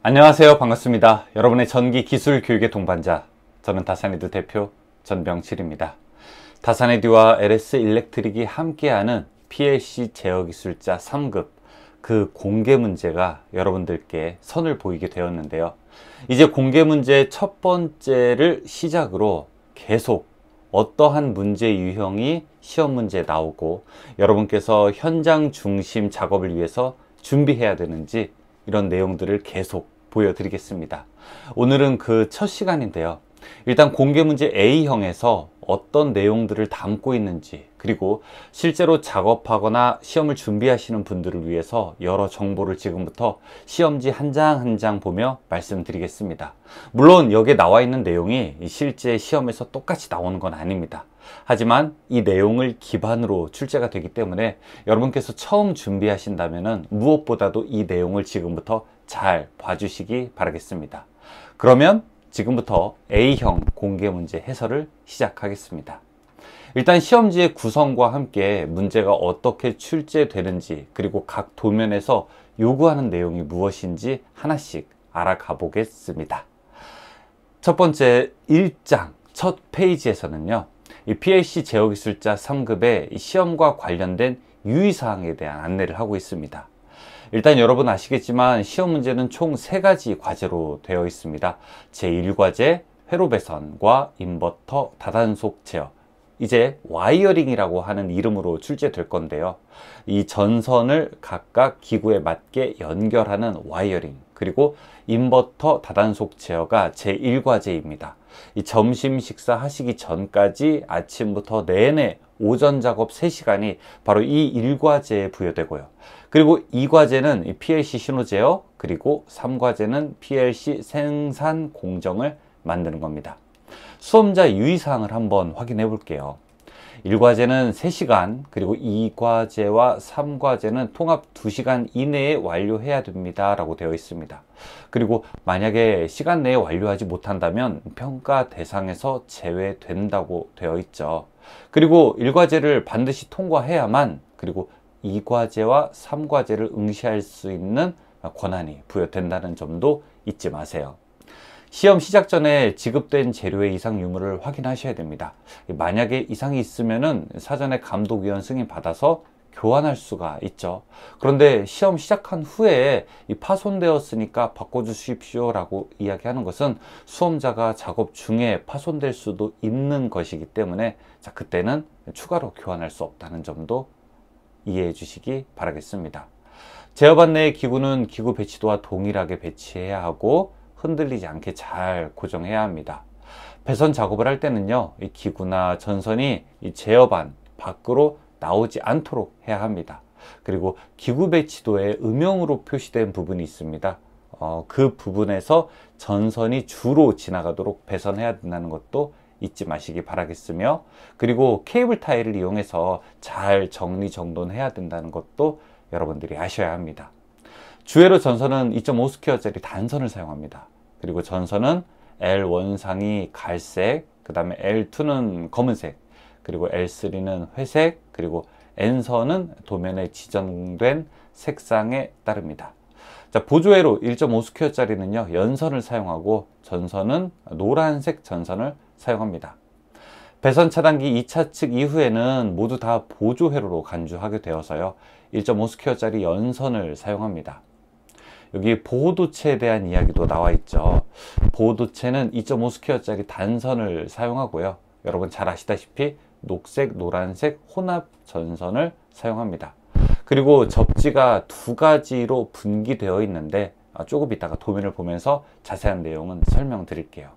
안녕하세요. 반갑습니다. 여러분의 전기 기술 교육의 동반자. 저는 다산에드 대표 전병칠입니다. 다산에드와 LS 일렉트릭이 함께하는 PLC 제어 기술자 3급 그 공개 문제가 여러분들께 선을 보이게 되었는데요. 이제 공개 문제 의첫 번째를 시작으로 계속 어떠한 문제 유형이 시험 문제에 나오고 여러분께서 현장 중심 작업을 위해서 준비해야 되는지 이런 내용들을 계속 보여드리겠습니다. 오늘은 그 첫 시간인데요. 일단 공개 문제 A형에서 어떤 내용들을 담고 있는지 그리고 실제로 작업하거나 시험을 준비하시는 분들을 위해서 여러 정보를 지금부터 시험지 한 장 한장 한장 보며 말씀드리겠습니다. 물론 여기에 나와 있는 내용이 실제 시험에서 똑같이 나오는 건 아닙니다. 하지만 이 내용을 기반으로 출제가 되기 때문에 여러분께서 처음 준비하신다면 무엇보다도 이 내용을 지금부터 잘 봐주시기 바라겠습니다. 그러면 지금부터 A형 공개 문제 해설을 시작하겠습니다. 일단 시험지의 구성과 함께 문제가 어떻게 출제되는지 그리고 각 도면에서 요구하는 내용이 무엇인지 하나씩 알아가 보겠습니다. 첫 번째 1장 첫 페이지에서는요. 이 PLC 제어기술자 3급의 시험과 관련된 유의사항에 대한 안내를 하고 있습니다. 일단 여러분 아시겠지만 시험 문제는 총 세가지 과제로 되어 있습니다. 제1과제, 회로 배선과 인버터 다단속 제어, 이제 와이어링이라고 하는 이름으로 출제될 건데요. 이 전선을 각각 기구에 맞게 연결하는 와이어링. 그리고 인버터 다단속 제어가 제1과제입니다. 이 점심 식사 하시기 전까지 아침부터 내내 오전 작업 3시간이 바로 이 1과제에 부여되고요. 그리고 2과제는 PLC 신호 제어, 그리고 3과제는 PLC 생산 공정을 만드는 겁니다. 수험자 유의사항을 한번 확인해 볼게요. 1과제는 3시간, 그리고 2과제와 3과제는 통합 2시간 이내에 완료해야 됩니다. 라고 되어 있습니다. 그리고 만약에 시간 내에 완료하지 못한다면 평가 대상에서 제외된다고 되어 있죠. 그리고 1과제를 반드시 통과해야만 그리고 2과제와 3과제를 응시할 수 있는 권한이 부여된다는 점도 잊지 마세요. 시험 시작 전에 지급된 재료의 이상 유무를 확인하셔야 됩니다. 만약에 이상이 있으면 사전에 감독위원 승인 받아서 교환할 수가 있죠. 그런데 시험 시작한 후에 파손되었으니까 바꿔주십시오 라고 이야기하는 것은 수험자가 작업 중에 파손될 수도 있는 것이기 때문에 자 그때는 추가로 교환할 수 없다는 점도 이해해 주시기 바라겠습니다. 제어반 내 기구는 기구 배치도와 동일하게 배치해야 하고 흔들리지 않게 잘 고정해야 합니다. 배선 작업을 할 때는요, 이 기구나 전선이 이 제어반 밖으로 나오지 않도록 해야 합니다. 그리고 기구 배치도에 음영으로 표시된 부분이 있습니다. 어, 그 부분에서 전선이 주로 지나가도록 배선해야 된다는 것도 잊지 마시기 바라겠으며 그리고 케이블 타이를 이용해서 잘 정리정돈해야 된다는 것도 여러분들이 아셔야 합니다. 주회로 전선은 2.5스퀘어짜리 단선을 사용합니다. 그리고 전선은 L 1상이 갈색, 그 다음에 L2는 검은색, 그리고 L3는 회색, 그리고 N선은 도면에 지정된 색상에 따릅니다. 자, 보조회로 1.5스퀘어짜리는요, 연선을 사용하고 전선은 노란색 전선을 사용합니다. 배선 차단기 2차 측 이후에는 모두 다 보조회로로 간주하게 되어서요, 1.5스퀘어짜리 연선을 사용합니다. 여기 보호도체에 대한 이야기도 나와 있죠. 보호도체는 2.5스퀘어짜리 단선을 사용하고요. 여러분 잘 아시다시피 녹색, 노란색 혼합 전선을 사용합니다. 그리고 접지가 두 가지로 분기되어 있는데 아, 조금 이따가 도면을 보면서 자세한 내용은 설명드릴게요.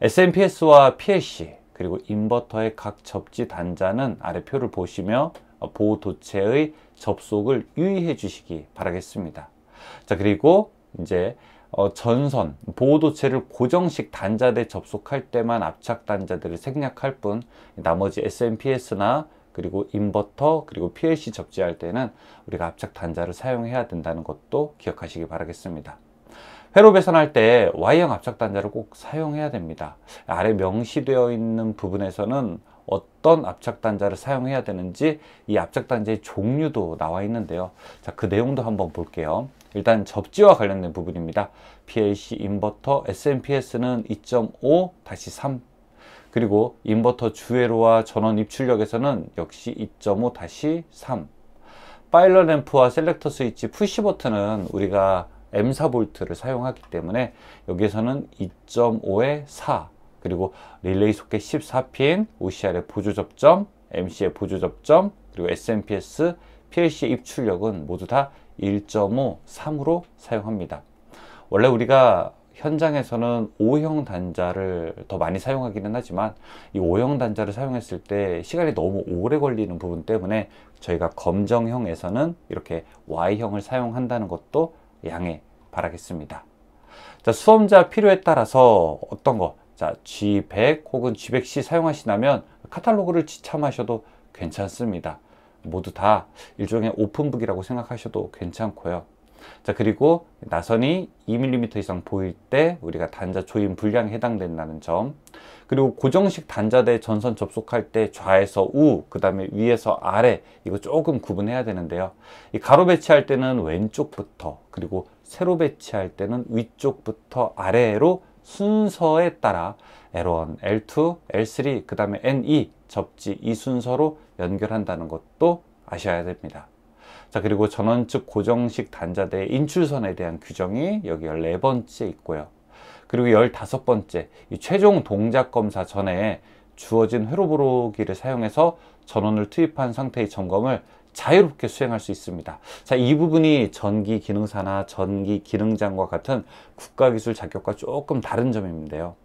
SMPS와 PLC 그리고 인버터의 각 접지 단자는 아래 표를 보시며 보호 도체의 접속을 유의해 주시기 바라겠습니다. 자 그리고 이제 어, 전선, 보호도체를 고정식 단자대 접속할 때만 압착 단자들을 생략할 뿐 나머지 SMPS나 그리고 인버터 그리고 PLC 접지할 때는 우리가 압착 단자를 사용해야 된다는 것도 기억하시기 바라겠습니다. 회로 배선할 때 Y형 압착 단자를 꼭 사용해야 됩니다. 아래 명시되어 있는 부분에서는 어떤 압착단자를 사용해야 되는지 이 압착단자의 종류도 나와 있는데요. 자, 그 내용도 한번 볼게요. 일단 접지와 관련된 부분입니다. PLC 인버터 SMPS는 2.5-3 그리고 인버터 주회로와 전원 입출력에서는 역시 2.5-3 파일럿 램프와 셀렉터 스위치 푸시 버튼은 우리가 m 4볼트를 사용하기 때문에 여기에서는 2.5에 4 그리고 릴레이 소켓 14핀, OCR의 보조 접점, MC의 보조 접점, 그리고 SMPS, PLC의 입출력은 모두 다 1.5, 3으로 사용합니다. 원래 우리가 현장에서는 O형 단자를 더 많이 사용하기는 하지만 이 O형 단자를 사용했을 때 시간이 너무 오래 걸리는 부분 때문에 저희가 검정형에서는 이렇게 Y형을 사용한다는 것도 양해 바라겠습니다. 자, 수험자 필요에 따라서 어떤 거 자, G100 혹은 G100C 사용하시다면 카탈로그를 지참하셔도 괜찮습니다. 모두 다 일종의 오픈북이라고 생각하셔도 괜찮고요. 자, 그리고 나선이 2mm 이상 보일 때 우리가 단자 조임 분량에 해당된다는 점. 그리고 고정식 단자대 전선 접속할 때 좌에서 우, 그 다음에 위에서 아래, 이거 조금 구분해야 되는데요. 이 가로 배치할 때는 왼쪽부터, 그리고 세로 배치할 때는 위쪽부터 아래로 순서에 따라 L1, L2, L3, 그 다음에 N2 접지 이 순서로 연결한다는 것도 아셔야 됩니다. 자 그리고 전원측 고정식 단자대의 인출선에 대한 규정이 여기 14번째 있고요. 그리고 15번째 이 최종 동작 검사 전에 주어진 회로부로기를 사용해서 전원을 투입한 상태의 점검을 자유롭게 수행할 수 있습니다. 자, 이 부분이 전기 기능사나 전기 기능장과 같은 국가기술 자격과 조금 다른 점인데요.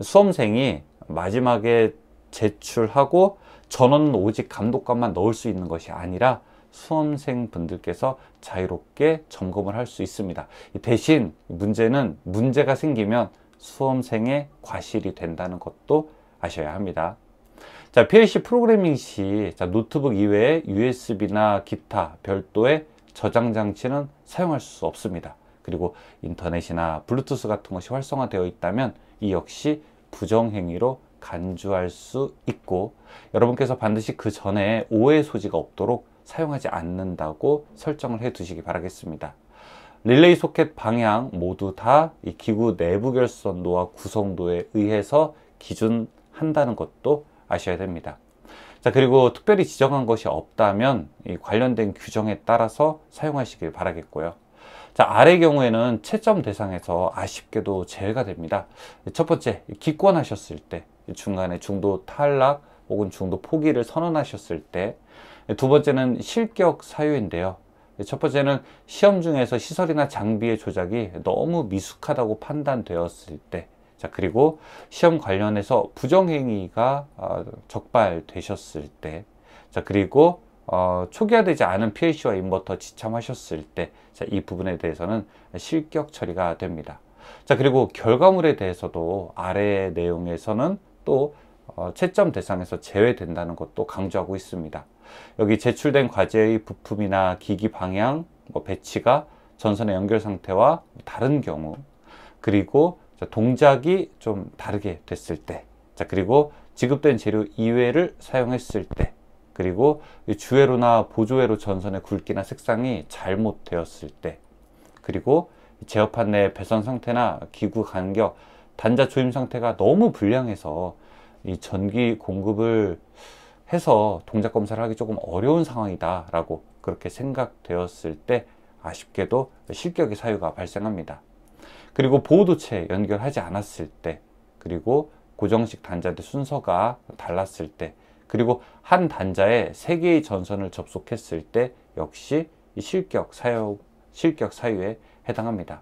수험생이 마지막에 제출하고 전원 오직 감독관만 넣을 수 있는 것이 아니라 수험생 분들께서 자유롭게 점검을 할 수 있습니다. 대신 문제는 문제가 생기면 수험생의 과실이 된다는 것도 아셔야 합니다. 자, PLC 프로그래밍 시 자, 노트북 이외에 USB나 기타 별도의 저장 장치는 사용할 수 없습니다. 그리고 인터넷이나 블루투스 같은 것이 활성화되어 있다면 이 역시 부정행위로 간주할 수 있고 여러분께서 반드시 그 전에 오해 소지가 없도록 사용하지 않는다고 설정을 해 두시기 바라겠습니다. 릴레이 소켓 방향 모두 다이 기구 내부 결선도와 구성도에 의해서 기준한다는 것도 아셔야 됩니다. 자 그리고 특별히 지정한 것이 없다면 관련된 규정에 따라서 사용하시길 바라겠고요. 자 아래 경우에는 채점 대상에서 아쉽게도 제외가 됩니다. 첫 번째 기권하셨을 때 중간에 중도 탈락 혹은 중도 포기를 선언하셨을 때 두 번째는 실격 사유인데요. 첫 번째는 시험 중에서 시설이나 장비의 조작이 너무 미숙하다고 판단되었을 때 자, 그리고 시험 관련해서 부정행위가 어, 적발되셨을 때, 자, 그리고 어, 초기화되지 않은 PLC와 인버터 지참하셨을 때, 이 부분에 대해서는 실격 처리가 됩니다. 자, 그리고 결과물에 대해서도 아래 내용에서는 또 어, 채점 대상에서 제외된다는 것도 강조하고 있습니다. 여기 제출된 과제의 부품이나 기기 방향, 뭐 배치가 전선의 연결 상태와 다른 경우, 그리고 동작이 좀 다르게 됐을 때, 자, 그리고 지급된 재료 이외를 사용했을 때, 그리고 주회로나 보조회로 전선의 굵기나 색상이 잘못되었을 때, 그리고 제어판 내 배선 상태나 기구 간격, 단자 조임 상태가 너무 불량해서 이 전기 공급을 해서 동작 검사를 하기 조금 어려운 상황이다라고 그렇게 생각되었을 때 아쉽게도 실격의 사유가 발생합니다. 그리고 보호도체 연결하지 않았을 때 그리고 고정식 단자들 순서가 달랐을 때 그리고 한 단자에 세 개의 전선을 접속했을 때 역시 실격 사유 실격 사유에 해당합니다.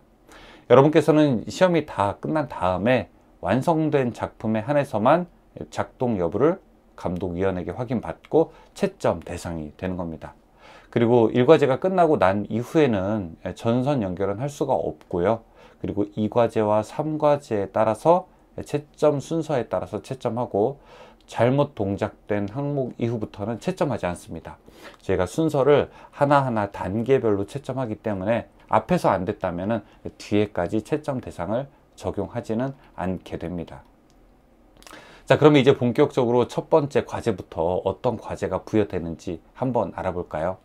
여러분께서는 시험이 다 끝난 다음에 완성된 작품에 한해서만 작동 여부를 감독위원에게 확인받고 채점 대상이 되는 겁니다. 그리고 일과제가 끝나고 난 이후에는 전선 연결은 할 수가 없고요. 그리고 2과제와 3과제에 따라서 채점 순서에 따라서 채점하고 잘못 동작된 항목 이후부터는 채점하지 않습니다. 저희가 순서를 하나하나 단계별로 채점하기 때문에 앞에서 안 됐다면 뒤에까지 채점 대상을 적용하지는 않게 됩니다. 자 그러면 이제 본격적으로 첫 번째 과제부터 어떤 과제가 부여되는지 한번 알아볼까요?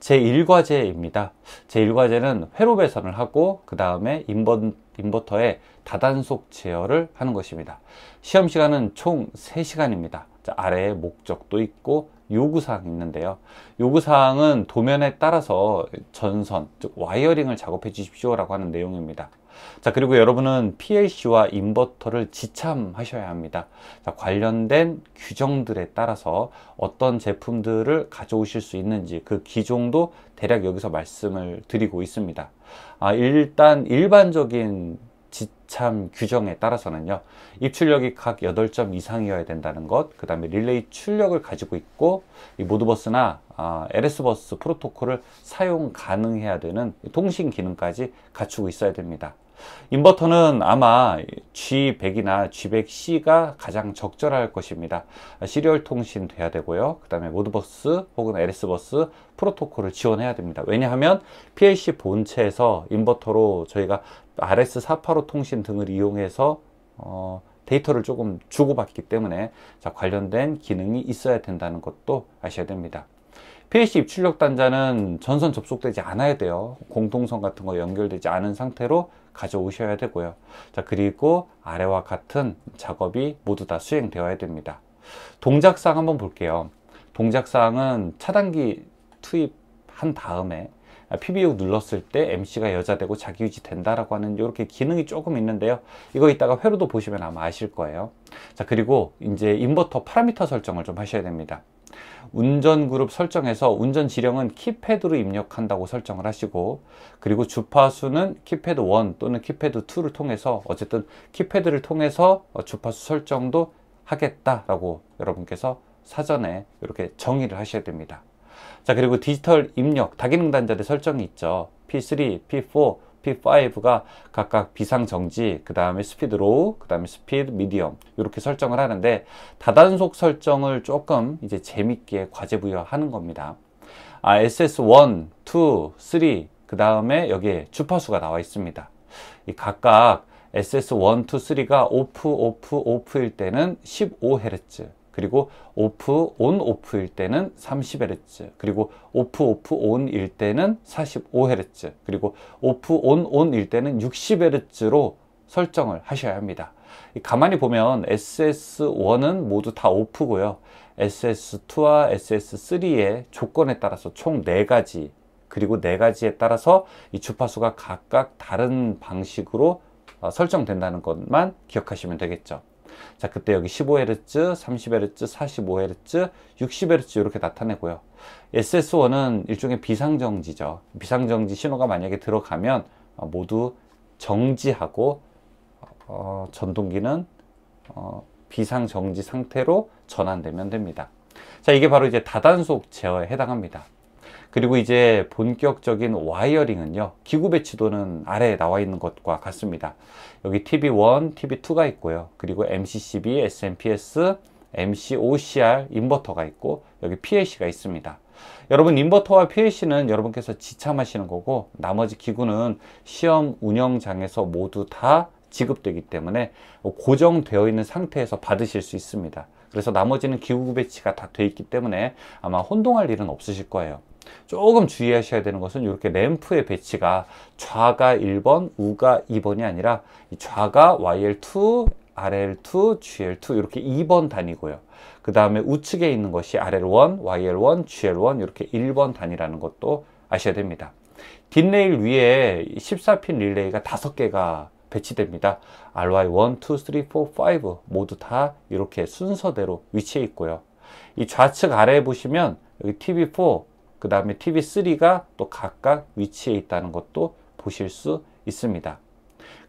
제1과제입니다. 제1과제는 회로 배선을 하고 그 다음에 인버, 인버터에 다단속 제어를 하는 것입니다. 시험 시간은 총 3시간입니다. 자, 아래에 목적도 있고 요구사항이 있는데요. 요구사항은 도면에 따라서 전선, 즉 와이어링을 작업해 주십시오 라고 하는 내용입니다. 자 그리고 여러분은 PLC와 인버터를 지참하셔야 합니다. 자, 관련된 규정들에 따라서 어떤 제품들을 가져오실 수 있는지 그 기종도 대략 여기서 말씀을 드리고 있습니다. 아, 일단 일반적인 지참 규정에 따라서는요 입출력이 각 8점 이상이어야 된다는 것그 다음에 릴레이 출력을 가지고 있고 이 모드버스나 아, LS버스 프로토콜을 사용 가능해야 되는 통신 기능까지 갖추고 있어야 됩니다 인버터는 아마 G100이나 G100C가 가장 적절할 것입니다. 시리얼 통신 돼야 되고요. 그 다음에 모드버스 혹은 LS버스 프로토콜을 지원해야 됩니다. 왜냐하면 PLC 본체에서 인버터로 저희가 RS485 통신 등을 이용해서 어, 데이터를 조금 주고받기 때문에 관련된 기능이 있어야 된다는 것도 아셔야 됩니다. PAC 입출력 단자는 전선 접속되지 않아야 돼요. 공통선 같은 거 연결되지 않은 상태로 가져오셔야 되고요. 자, 그리고 아래와 같은 작업이 모두 다 수행되어야 됩니다. 동작사항 한번 볼게요. 동작사항은 차단기 투입한 다음에 PBU 눌렀을 때 MC가 여자되고 자기유지 된다라고 하는 이렇게 기능이 조금 있는데요. 이거 이따가 회로도 보시면 아마 아실 거예요. 자 그리고 이제 인버터 파라미터 설정을 좀 하셔야 됩니다. 운전 그룹 설정에서 운전 지령은 키패드로 입력한다고 설정을 하시고 그리고 주파수는 키패드 1 또는 키패드 2를 통해서 어쨌든 키패드를 통해서 어, 주파수 설정도 하겠다라고 여러분께서 사전에 이렇게 정의를 하셔야 됩니다. 자 그리고 디지털 입력 다기능단자들 설정이 있죠. P3, P4, SP5가 각각 비상정지, 그 다음에 스피드 로우, 그 다음에 스피드 미디엄 이렇게 설정을 하는데 다단속 설정을 조금 이제 재밌게 과제 부여하는 겁니다. 아, SS1, 2, 3, 그 다음에 여기에 주파수가 나와 있습니다. 이 각각 SS1, 2, 3가 오프, 오프, 오프일 때는 15Hz 그리고 오프 온 오프일 때는 30Hz 그리고 오프 오프 온일 때는 45Hz 그리고 오프 온 온일 때는 60Hz로 설정을 하셔야 합니다 가만히 보면 SS1은 모두 다 오프고요 SS2와 SS3의 조건에 따라서 총 4가지 그리고 4가지에 따라서 이 주파수가 각각 다른 방식으로 어, 설정된다는 것만 기억하시면 되겠죠 자, 그때 여기 15Hz, 30Hz, 45Hz, 60Hz 이렇게 나타내고요. SS1은 일종의 비상정지죠. 비상정지 신호가 만약에 들어가면 어, 모두 정지하고 어, 어, 전동기는 어, 비상정지 상태로 전환되면 됩니다. 자, 이게 바로 이제 다단속 제어에 해당합니다. 그리고 이제 본격적인 와이어링은요 기구 배치도는 아래에 나와 있는 것과 같습니다 여기 TB1, TB2가 있고요 그리고 MCCB, SMPS, MC-OCR 인버터가 있고 여기 PLC가 있습니다 여러분 인버터와 PLC는 여러분께서 지참하시는 거고 나머지 기구는 시험 운영장에서 모두 다 지급되기 때문에 고정되어 있는 상태에서 받으실 수 있습니다 그래서 나머지는 기구 배치가 다 돼 있기 때문에 아마 혼동할 일은 없으실 거예요 조금 주의하셔야 되는 것은 이렇게 램프의 배치가 좌가 1번, 우가 2번이 아니라 좌가 YL2, RL2, GL2 이렇게 2번 단위고요. 그 다음에 우측에 있는 것이 RL1, YL1, GL1 이렇게 1번 단위라는 것도 아셔야 됩니다. 뒷레일 위에 14핀 릴레이가 5개가 배치됩니다. RY1, 2, 3, 4, 5 모두 다 이렇게 순서대로 위치해 있고요. 이 좌측 아래에 보시면 여기 TV4, 그 다음에 TV3가 또 각각 위치해 있다는 것도 보실 수 있습니다.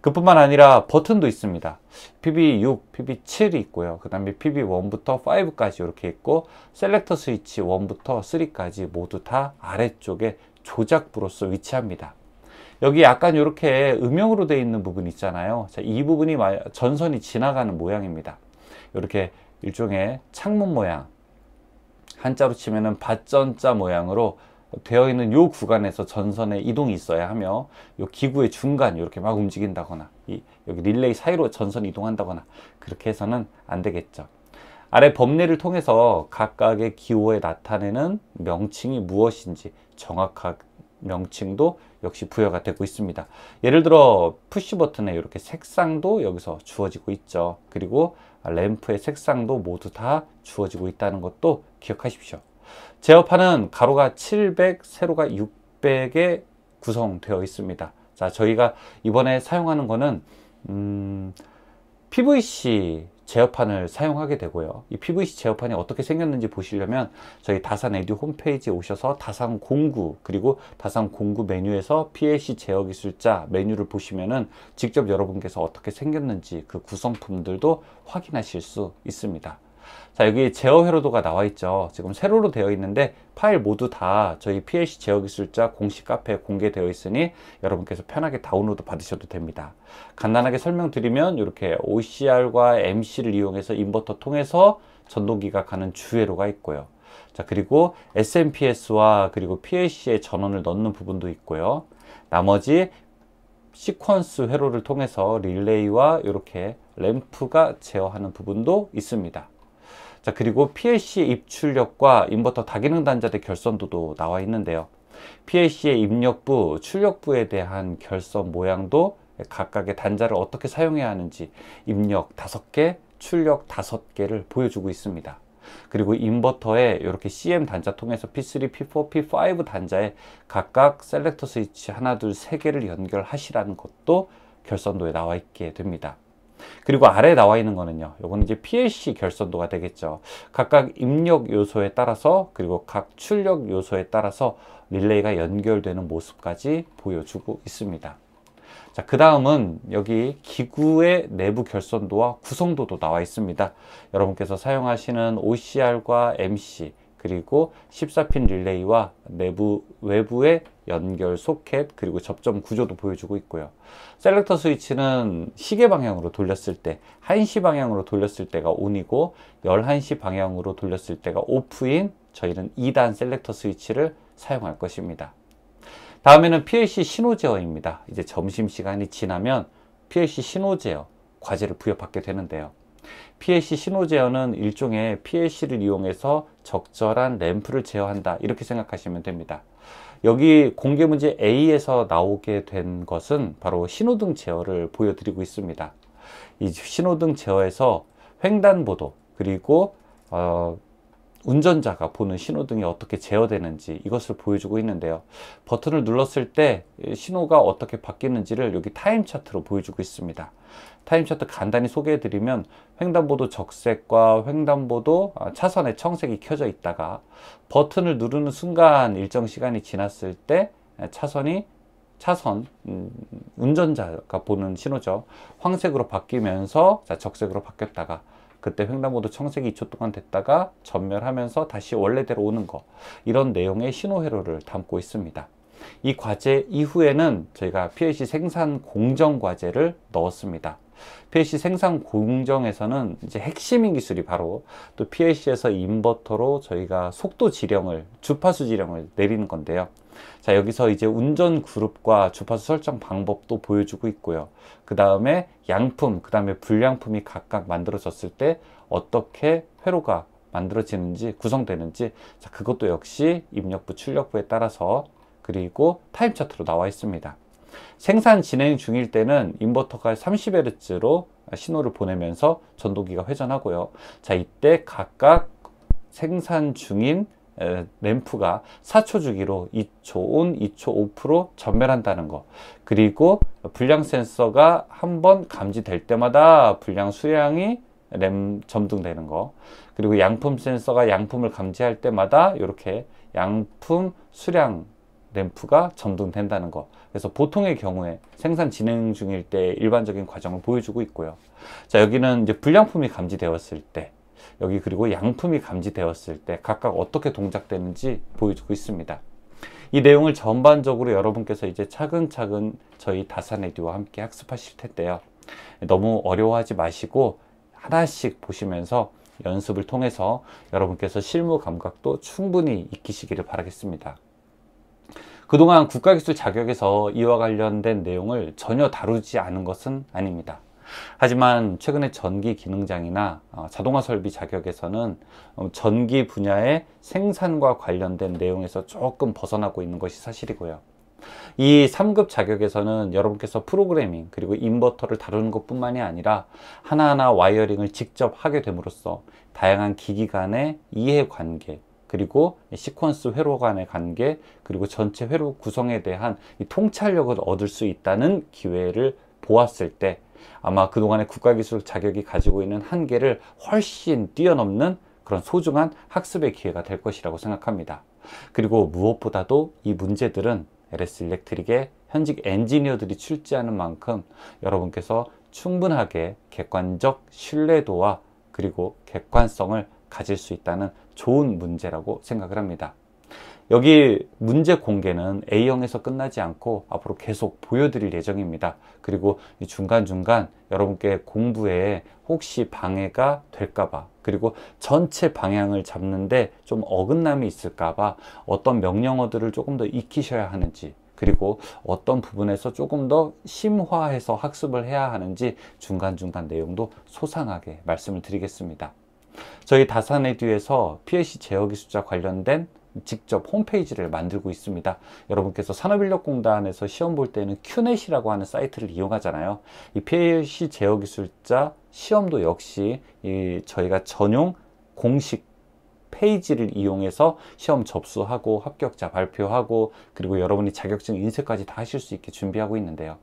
그뿐만 아니라 버튼도 있습니다. PB6, PB7이 있고요. 그 다음에 PB1부터 5까지 이렇게 있고 셀렉터 스위치 1부터 3까지 모두 다 아래쪽에 조작부로서 위치합니다. 여기 약간 이렇게 음영으로 되어 있는 부분 있잖아요. 자, 이 부분이 전선이 지나가는 모양입니다. 이렇게 일종의 창문 모양 한자로 치면은 밭전자 모양으로 되어 있는 요 구간에서 전선의 이동이 있어야 하며 요 기구의 중간 이렇게 막 움직인다거나 이 여기 릴레이 사이로 전선이 이동한다거나 그렇게 해서는 안 되겠죠. 아래 범례를 통해서 각각의 기호에 나타내는 명칭이 무엇인지 정확한 명칭도 역시 부여가 되고 있습니다. 예를 들어 푸시 버튼에 이렇게 색상도 여기서 주어지고 있죠. 그리고 램프의 색상도 모두 다 주어지고 있다는 것도 기억하십시오. 제어판은 가로가 700, 세로가 600에 구성되어 있습니다. 자, 저희가 이번에 사용하는 거는 음, PVC 제어판을 사용하게 되고요. 이 PVC 제어판이 어떻게 생겼는지 보시려면 저희 다산 에듀 홈페이지에 오셔서 다산 공구 그리고 다산 공구 메뉴에서 PLC 제어 기술자 메뉴를 보시면은 직접 여러분께서 어떻게 생겼는지 그 구성품들도 확인하실 수 있습니다. 자 여기 제어 회로도가 나와 있죠 지금 세로로 되어 있는데 파일 모두 다 저희 PLC 제어 기술자 공식 카페에 공개되어 있으니 여러분께서 편하게 다운로드 받으셔도 됩니다 간단하게 설명드리면 이렇게 OCR과 MC를 이용해서 인버터 통해서 전동기가 가는 주회로가 있고요 자 그리고 SMPS와 그리고 PLC의 전원을 넣는 부분도 있고요 나머지 시퀀스 회로를 통해서 릴레이와 이렇게 램프가 제어하는 부분도 있습니다. 자 그리고 PLC의 입출력과 인버터 다기능 단자대 결선도도 나와 있는데요. PLC의 입력부, 출력부에 대한 결선 모양도 각각의 단자를 어떻게 사용해야 하는지 입력 5개, 출력 5개를 보여주고 있습니다. 그리고 인버터에 이렇게 CM 단자 통해서 P3, P4, P5 단자에 각각 셀렉터 스위치 하나, 둘, 세 개를 연결하시라는 것도 결선도에 나와 있게 됩니다. 그리고 아래에 나와 있는 거는요. 요거는 이제 PLC 결선도가 되겠죠. 각각 입력 요소에 따라서 그리고 각 출력 요소에 따라서 릴레이가 연결되는 모습까지 보여주고 있습니다. 자, 그 다음은 여기 기구의 내부 결선도와 구성도도 나와 있습니다. 여러분께서 사용하시는 OCR과 MC, 그리고 14핀 릴레이와 내부 외부의 연결 소켓 그리고 접점 구조도 보여주고 있고요 셀렉터 스위치는 시계 방향으로 돌렸을 때 1시 방향으로 돌렸을 때가 온이고 11시 방향으로 돌렸을 때가 오프인 저희는 2단 셀렉터 스위치를 사용할 것입니다 다음에는 PLC 신호 제어입니다 이제 점심시간이 지나면 PLC 신호 제어 과제를 부여받게 되는데요 PLC 신호 제어는 일종의 PLC를 이용해서 적절한 램프를 제어한다 이렇게 생각하시면 됩니다. 여기 공개 문제 A에서 나오게 된 것은 바로 신호등 제어를 보여드리고 있습니다. 이 신호등 제어에서 횡단보도 그리고 어, 운전자가 보는 신호등이 어떻게 제어되는지 이것을 보여주고 있는데요. 버튼을 눌렀을 때 신호가 어떻게 바뀌는지를 여기 타임 차트로 보여주고 있습니다. 타임 차트 간단히 소개해드리면 횡단보도 적색과 횡단보도 아, 차선의 청색이 켜져 있다가 버튼을 누르는 순간 일정 시간이 지났을 때 차선이 차선 음, 운전자가 보는 신호죠. 황색으로 바뀌면서 적색으로 바뀌었다가 그때 횡단보도 청색이 2초 동안 됐다가 전멸하면서 다시 원래대로 오는 거 이런 내용의 신호회로를 담고 있습니다. 이 과제 이후에는 저희가 PLC 생산 공정 과제를 넣었습니다. PLC 생산 공정에서는 이제 핵심인 기술이 바로 또 PLC에서 인버터로 저희가 속도 지령을 주파수 지령을 내리는 건데요. 자 여기서 이제 운전 그룹과 주파수 설정 방법도 보여주고 있고요 그 다음에 양품 그 다음에 불량품이 각각 만들어졌을 때 어떻게 회로가 만들어지는지 구성되는지 자 그것도 역시 입력부 출력부에 따라서 그리고 타임 차트로 나와 있습니다 생산 진행 중일 때는 인버터가 30Hz로 신호를 보내면서 전도기가 회전하고요. 자, 이때 각각 생산 중인 램프가 4초 주기로 2초 온, 2초 5% 전멸한다는 것. 그리고 불량 센서가 한번 감지될 때마다 불량 수량이 램 점등되는 거. 그리고 양품 센서가 양품을 감지할 때마다 이렇게 양품 수량 램프가 점등된다는 것 그래서 보통의 경우에 생산 진행 중일 때 일반적인 과정을 보여주고 있고요. 자, 여기는 이제 불량품이 감지되었을 때 여기 그리고 양품이 감지되었을 때 각각 어떻게 동작되는지 보여주고 있습니다. 이 내용을 전반적으로 여러분께서 이제 차근차근 저희 다산에듀와 함께 학습하실 텐데요. 너무 어려워하지 마시고 하나씩 보시면서 연습을 통해서 여러분께서 실무 감각도 충분히 익히시기를 바라겠습니다. 그동안 국가기술 자격에서 이와 관련된 내용을 전혀 다루지 않은 것은 아닙니다. 하지만 최근에 전기 기능장이나 어, 자동화 설비 자격에서는 어, 전기 분야의 생산과 관련된 내용에서 조금 벗어나고 있는 것이 사실이고요. 이 3급 자격에서는 여러분께서 프로그래밍 그리고 인버터를 다루는 것 뿐만이 아니라 하나하나 와이어링을 직접 하게 됨으로써 다양한 기기 간의 이해관계 그리고 시퀀스 회로 간의 관계 그리고 전체 회로 구성에 대한 통찰력을 얻을 수 있다는 기회를 보았을 때 아마 그동안의 국가기술 자격이 가지고 있는 한계를 훨씬 뛰어넘는 그런 소중한 학습의 기회가 될 것이라고 생각합니다. 그리고 무엇보다도 이 문제들은 LS 일렉트릭의 현직 엔지니어들이 출제하는 만큼 여러분께서 충분하게 객관적 신뢰도와 그리고 객관성을 가질 수 있다는 좋은 문제라고 생각을 합니다. 여기 문제 공개는 A형에서 끝나지 않고 앞으로 계속 보여드릴 예정입니다. 그리고 중간중간 여러분께 공부에 혹시 방해가 될까봐 그리고 전체 방향을 잡는데 좀 어긋남이 있을까봐 어떤 명령어들을 조금 더 익히셔야 하는지 그리고 어떤 부분에서 조금 더 심화해서 학습을 해야 하는지 중간중간 내용도 소상하게 말씀을 드리겠습니다. 저희 다산에듀에서 PLC 제어 기술자 관련된 직접 홈페이지를 만들고 있습니다. 여러분께서 산업인력공단에서 시험 볼 때는 큐넷이라고 하는 사이트를 이용하잖아요. 이 PLC 제어 기술자 시험도 역시 이 저희가 전용 공식 페이지를 이용해서 시험 접수하고 합격자 발표하고 그리고 여러분이 자격증 인쇄까지 다 하실 수 있게 준비하고 있는데요.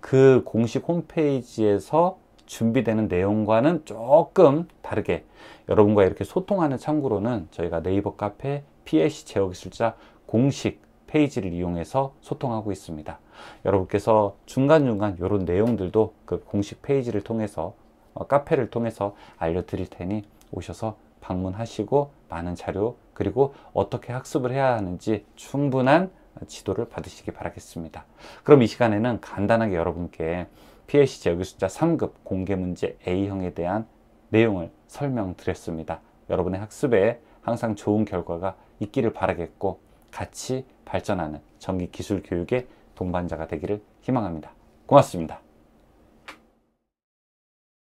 그 공식 홈페이지에서 준비되는 내용과는 조금 다르게 여러분과 이렇게 소통하는 참고로는 저희가 네이버 카페 PAC 제어기술자 공식 페이지를 이용해서 소통하고 있습니다. 여러분께서 중간중간 이런 내용들도 그 공식 페이지를 통해서 어, 카페를 통해서 알려드릴 테니 오셔서 방문하시고 많은 자료 그리고 어떻게 학습을 해야 하는지 충분한 지도를 받으시기 바라겠습니다. 그럼 이 시간에는 간단하게 여러분께 PLC 제기 숫자 3급 공개 문제 A형에 대한 내용을 설명드렸습니다. 여러분의 학습에 항상 좋은 결과가 있기를 바라겠고 같이 발전하는 전기 기술 교육의 동반자가 되기를 희망합니다. 고맙습니다.